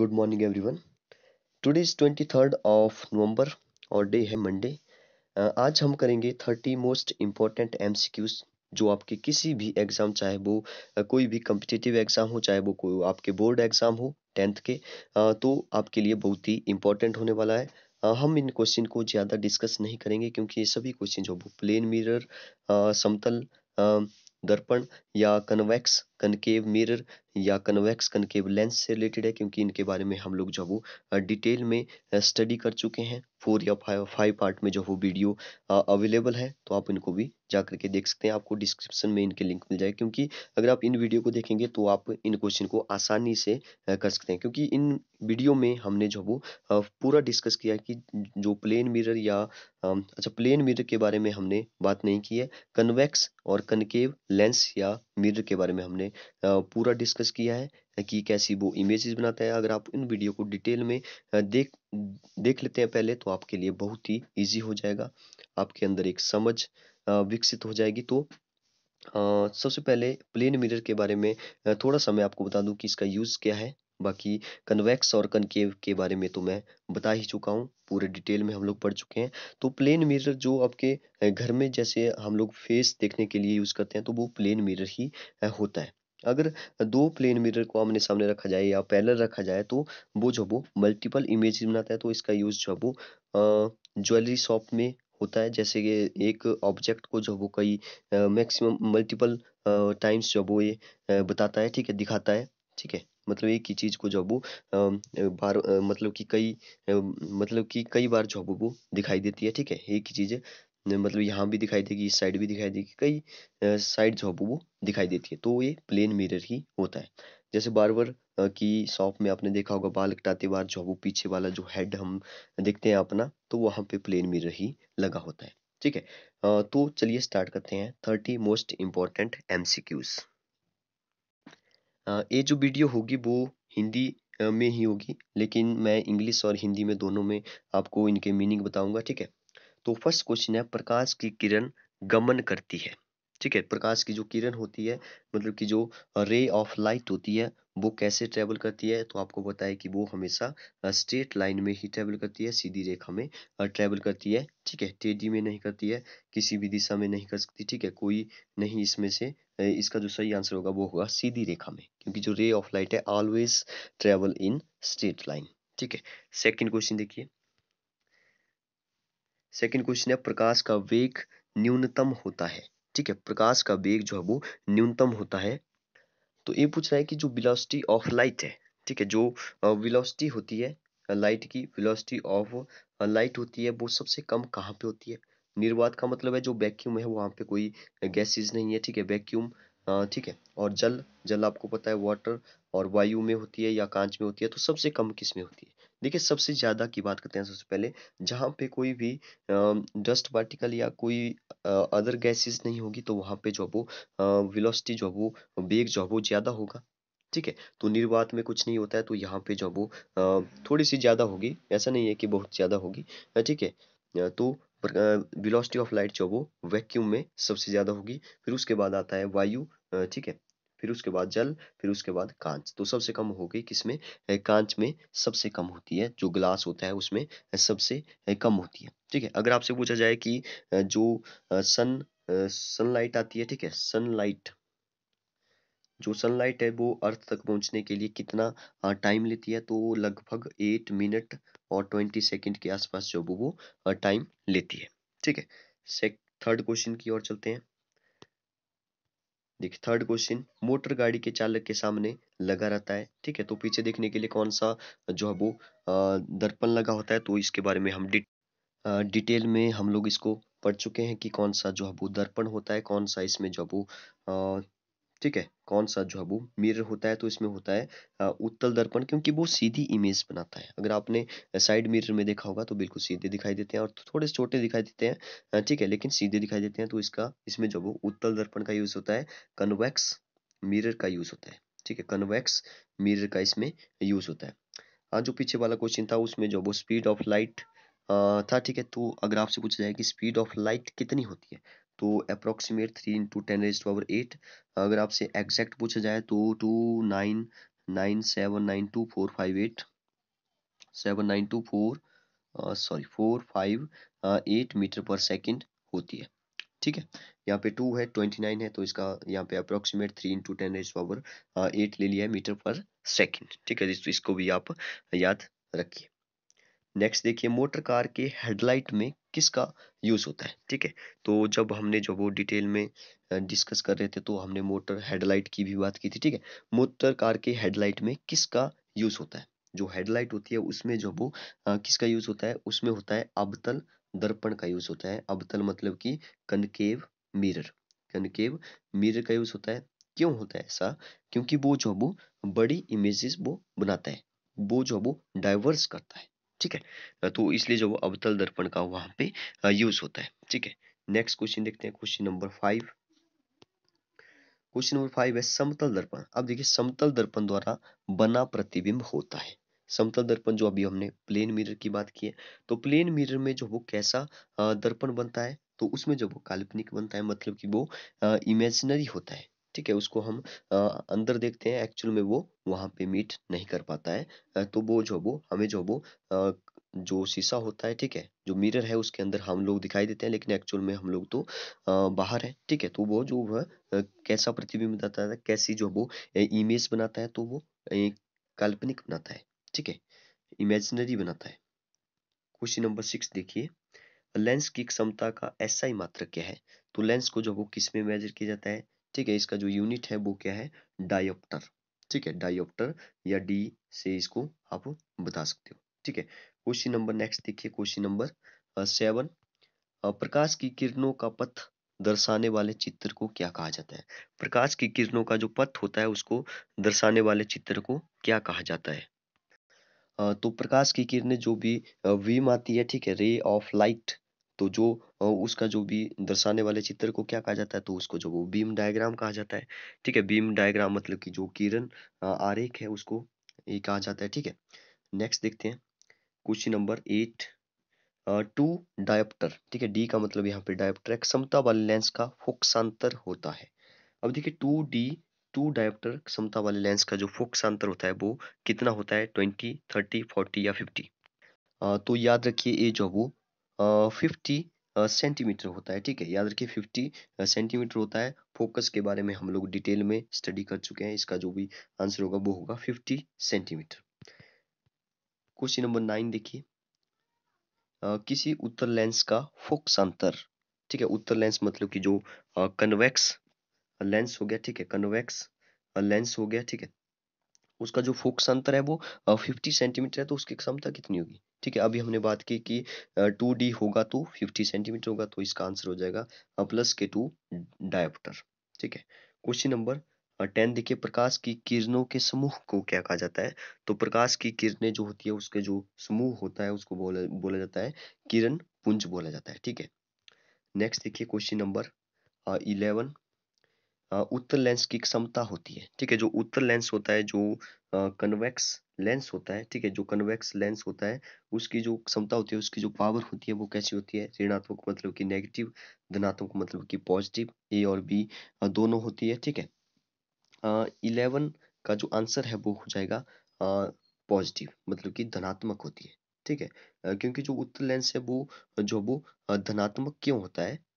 good morning everyone today is twenty third of November और day है Monday uh, आज हम करेंगे थर्टी मोस्ट इम्पॉर्टेंट एम जो आपके किसी भी एग्ज़ाम चाहे वो uh, कोई भी कंपिटेटिव एग्ज़ाम हो चाहे वो कोई आपके बोर्ड एग्ज़ाम हो टेंथ के uh, तो आपके लिए बहुत ही इम्पॉर्टेंट होने वाला है हम इन क्वेश्चन को ज़्यादा डिस्कस नहीं करेंगे क्योंकि ये सभी क्वेश्चन जो वो प्लेन मिररर समतल दर्पण या कन्वेक्स कनकेव मिरर या कन्वेक्स कनकेव लेंस से रिलेटेड है क्योंकि इनके बारे में हम लोग जो वो डिटेल में स्टडी कर चुके हैं फोर या फाइव फाइव पार्ट में जो वो वीडियो अवेलेबल है तो आप इनको भी जा करके देख सकते हैं आपको डिस्क्रिप्शन में इनके लिंक मिल जाए क्योंकि अगर आप इन वीडियो को देखेंगे तो आप इन क्वेश्चन को आसानी से कर सकते हैं क्योंकि इन वीडियो में हमने जो वो पूरा डिस्कस किया कि जो प्लेन मिरर या अच्छा प्लेन मिरर के बारे में हमने बात नहीं की है कन्वेक्स और कनकेव लेंस या मिरर के बारे में हमने पूरा डिस्कस डिस्कस किया है कि कैसी वो इमेजेस बनाता है अगर आप इन वीडियो को डिटेल में देख देख लेते हैं पहले तो आपके लिए बहुत ही इजी हो जाएगा आपके अंदर एक समझ विकसित हो जाएगी तो सबसे पहले प्लेन मिरर के बारे में थोड़ा सा मैं आपको बता दूं कि इसका यूज़ क्या है बाकी कन्वेक्स और कनकेव के बारे में तो मैं बता ही चुका हूँ पूरे डिटेल में हम लोग पढ़ चुके हैं तो प्लेन मिरर जो आपके घर में जैसे हम लोग फेस देखने के लिए यूज़ करते हैं तो वो प्लेन मिरर ही होता है अगर दो प्लेन मिरर को आमने सामने रखा जाए या पैनल रखा जाए तो वो जो वो मल्टीपल इमेज बनाता है तो इसका यूज जो वो ज्वेलरी शॉप में होता है जैसे कि एक ऑब्जेक्ट को जो वो कई मैक्सिमम मल्टीपल टाइम्स जो वो ये बताता है ठीक है दिखाता है ठीक है मतलब एक ही चीज़ को जो वो बार मतलब कि कई मतलब कि कई बार जो वो दिखाई देती है ठीक है एक ही चीज़ मतलब यहाँ भी दिखाई देगी इस साइड भी दिखाई देगी कई साइड जो है वो दिखाई देती है तो ये प्लेन मिरर ही होता है जैसे बार बार की शॉप में आपने देखा होगा बाल कटाते बार जो वो पीछे वाला जो हेड हम देखते हैं अपना तो वहाँ पे प्लेन मिरर ही लगा होता है ठीक है तो चलिए स्टार्ट करते हैं थर्टी मोस्ट इम्पोर्टेंट एम ये जो वीडियो होगी वो हिंदी में ही होगी लेकिन मैं इंग्लिश और हिंदी में दोनों में आपको इनके मीनिंग बताऊंगा ठीक है तो फर्स्ट क्वेश्चन है प्रकाश की किरण गमन करती है ठीक है प्रकाश की जो किरण होती है मतलब कि जो रे ऑफ लाइट होती है वो कैसे ट्रेवल करती है तो आपको बताया कि वो हमेशा स्ट्रेट लाइन में ही ट्रेवल करती है सीधी रेखा में ट्रेवल करती है ठीक है टेढ़ी में नहीं करती है किसी भी दिशा में नहीं कर सकती ठीक है कोई नहीं इसमें से इसका जो सही आंसर होगा वो होगा सीधी रेखा में क्योंकि जो रे ऑफ लाइट है always travel in straight line ठीक है सेकेंड क्वेश्चन देखिए सेकंड क्वेश्चन है प्रकाश का वेग न्यूनतम होता है ठीक है प्रकाश का वेग जो है वो न्यूनतम होता है तो ये पूछ रहा है कि जो विलोसिटी ऑफ लाइट है ठीक है जो विलोसिटी होती है लाइट की विलोसिटी ऑफ लाइट होती है वो सबसे कम कहाँ पे होती है निर्वात का मतलब है जो वैक्यूम है वहाँ पे कोई गैसेज नहीं है ठीक है वैक्यूम ठीक है और जल जल आपको पता है वाटर और वायु में होती है या कांच में होती है तो सबसे कम किस में होती है देखिए सबसे ज़्यादा की बात करते हैं सबसे पहले जहाँ पे कोई भी डस्ट पार्टिकल या कोई अदर गैसेस नहीं होगी तो वहाँ पे जो वो वेलोसिटी जो वो बेग जो वो ज़्यादा होगा ठीक है तो निर्वात में कुछ नहीं होता है तो यहाँ पे जो वो थोड़ी सी ज़्यादा होगी ऐसा नहीं है कि बहुत ज़्यादा होगी ठीक है तो वेलोसिटी ऑफ लाइट जो वो वैक्यूम में सबसे ज़्यादा होगी फिर उसके बाद आता है वायु ठीक है फिर उसके बाद जल फिर उसके बाद कांच तो सबसे कम हो गई किसमें कांच में सबसे कम होती है जो ग्लास होता है उसमें सबसे कम होती है ठीक है अगर आपसे पूछा जाए कि जो सन सनलाइट आती है ठीक है सनलाइट जो सनलाइट है वो अर्थ तक पहुंचने के लिए कितना टाइम लेती है तो लगभग एट मिनट और ट्वेंटी सेकेंड के आसपास जो वो टाइम लेती है ठीक है थर्ड क्वेश्चन की ओर चलते हैं देखिए थर्ड क्वेश्चन मोटर गाड़ी के चालक के सामने लगा रहता है ठीक है तो पीछे देखने के लिए कौन सा जो है वो दर्पण लगा होता है तो इसके बारे में हम डिट डिटेल में हम लोग इसको पढ़ चुके हैं कि कौन सा जो है वो दर्पण होता है कौन सा इसमें जो है वो ठीक है कौन सा जो है वो मिरर होता है तो इसमें होता है उत्तल दर्पण क्योंकि वो सीधी इमेज बनाता है अगर आपने साइड मिरर में देखा होगा तो बिल्कुल सीधे दिखाई देते हैं और थोड़े छोटे दिखाई देते हैं ठीक है लेकिन सीधे दिखाई देते हैं तो इसका इसमें जो वो उत्तल दर्पण का यूज होता है कन्वैक्स मिरर का यूज होता है ठीक है कन्वैक्स मिरर का इसमें यूज होता है हाँ जो पीछे वाला क्वेश्चन था उसमें जो वो स्पीड ऑफ लाइट था ठीक है तो अगर आपसे पूछा जाए कि स्पीड ऑफ लाइट कितनी होती है तो approximate three into ten raise to power eight अगर आपसे एग्जैक्ट पूछा जाए तो two nine nine seven nine two four five eight seven nine two four sorry four five eight metre पर सेकेंड होती है ठीक है यहाँ पे टू है ट्वेंटी नाइन है तो इसका यहाँ पे approximate three into ten raise power eight ले लिया है मीटर पर सेकेंड ठीक है इसको भी आप याद रखिए नेक्स्ट देखिए मोटर कार के हेडलाइट में किसका यूज़ होता है ठीक है तो जब हमने जब वो डिटेल में डिस्कस कर रहे थे तो हमने मोटर हेडलाइट की भी बात की थी ठीक है मोटर कार के हेडलाइट में किसका यूज़ होता है जो हेडलाइट होती है उसमें जो वो किसका यूज़ होता है उसमें होता है अबतल दर्पण का यूज़ होता है अबतल मतलब कि कनकेव मिरर कनकेव मिरर का यूज़ होता है क्यों होता है ऐसा क्योंकि वो जो वो बड़ी इमेजेस वो बनाता है वो जो वो डाइवर्स करता है ठीक है तो इसलिए जो अवतल दर्पण का वहां पे यूज होता है ठीक है नेक्स्ट क्वेश्चन देखते हैं question number five question number five है समतल दर्पण अब देखिए समतल दर्पण द्वारा बना प्रतिबिंब होता है समतल दर्पण जो अभी हमने प्लेन मिरर की बात की है तो प्लेन मिरर में जो वो कैसा दर्पण बनता है तो उसमें जो वो काल्पनिक बनता है मतलब कि वो इमेजिनरी होता है ठीक है उसको हम अंदर देखते हैं एक्चुअल में वो वहाँ पे मीट नहीं कर पाता है तो वो जो वो हमें जो वो जो शीशा होता है ठीक है जो मिरर है उसके अंदर हम लोग दिखाई देते हैं लेकिन एक्चुअल में हम लोग तो बाहर है ठीक है तो वो जो वह कैसा प्रतिबिंब बताता है कैसी जो वो इमेज बनाता है तो वो काल्पनिक बनाता है ठीक है इमेजिनरी बनाता है क्वेश्चन नंबर सिक्स देखिए लेंस की क्षमता का ऐसा ही मात्र क्या है तो लेंस को जो वो किसमें मेजर किया जाता है ठीक है इसका जो यूनिट है वो क्या है डायोप्टर ठीक है डायोप्टर या डी से इसको आप बता सकते हो ठीक है क्वेश्चन नंबर नेक्स्ट देखिए क्वेश्चन नंबर सेवन प्रकाश की किरणों का पथ दर्शाने वाले चित्र को क्या कहा जाता है प्रकाश की किरणों का जो पथ होता है उसको दर्शाने वाले चित्र को क्या कहा जाता है तो प्रकाश की किरणें जो भी वीम आती है ठीक है रे ऑफ लाइट तो जो उसका जो भी दर्शाने वाले चित्र को क्या कहा जाता है तो उसको जो वो बीम डायग्राम कहा जाता है ठीक है बीम डायग्राम मतलब कि जो किरण आरेख है उसको ये कहा जाता है ठीक है नेक्स्ट देखते हैं question number eight two dioptre ठीक है डी का मतलब यहाँ पे डायप्टर एक क्षमता वाले लेंस का फोक्सांतर होता है अब देखिए टू डी टू डायप्टर क्षमता वाले लेंस का जो फोक्सांतर होता है वो कितना होता है ट्वेंटी थर्टी फोर्टी या फिफ्टी तो याद रखिए ये जो वो फिफ्टी सेंटीमीटर होता है ठीक है याद रखिए फिफ्टी सेंटीमीटर होता है फोकस के बारे में हम लोग डिटेल में स्टडी कर चुके हैं इसका जो भी आंसर होगा वो होगा fifty centimetre question number nine देखिए किसी उत्तर लेंस का फोकस अंतर ठीक है उत्तर लेंस मतलब कि जो कन्वेक्स लेंस हो गया ठीक है कन्वेक्स लेंस हो गया ठीक है उसका जो फोकस अंतर है वो फिफ्टी सेंटीमीटर है तो उसकी क्षमता कितनी होगी ठीक है अभी हमने बात की कि टू डी होगा तो फिफ्टी सेंटीमीटर होगा तो इसका आंसर हो जाएगा प्लस के टू डायप्टर ठीक है क्वेश्चन नंबर टेन देखिए प्रकाश की किरणों के समूह को क्या कहा जाता है तो प्रकाश की किरणें जो होती है उसके जो समूह होता है उसको बोला बोला जाता है किरण पुंज बोला जाता है ठीक है नेक्स्ट देखिए क्वेश्चन नंबर इलेवन उत्तर लेंस की क्षमता होती है ठीक है जो उत्तर लेंस होता है जो कन्वेक्स लेंस होता है ठीक है जो कन्वेक्स लेंस होता है उसकी जो क्षमता होती है उसकी जो पावर होती है वो कैसी होती है ऋणात्मक मतलब की नेगेटिव धनात्मक मतलब की पॉजिटिव ए और बी दोनों होती है ठीक है इलेवन का जो आंसर है वो हो जाएगा पॉजिटिव मतलब की धनात्मक होती है ठीक है क्योंकि जो उत्तर लेंस है वो जो वो धनात्मक क्यों होता है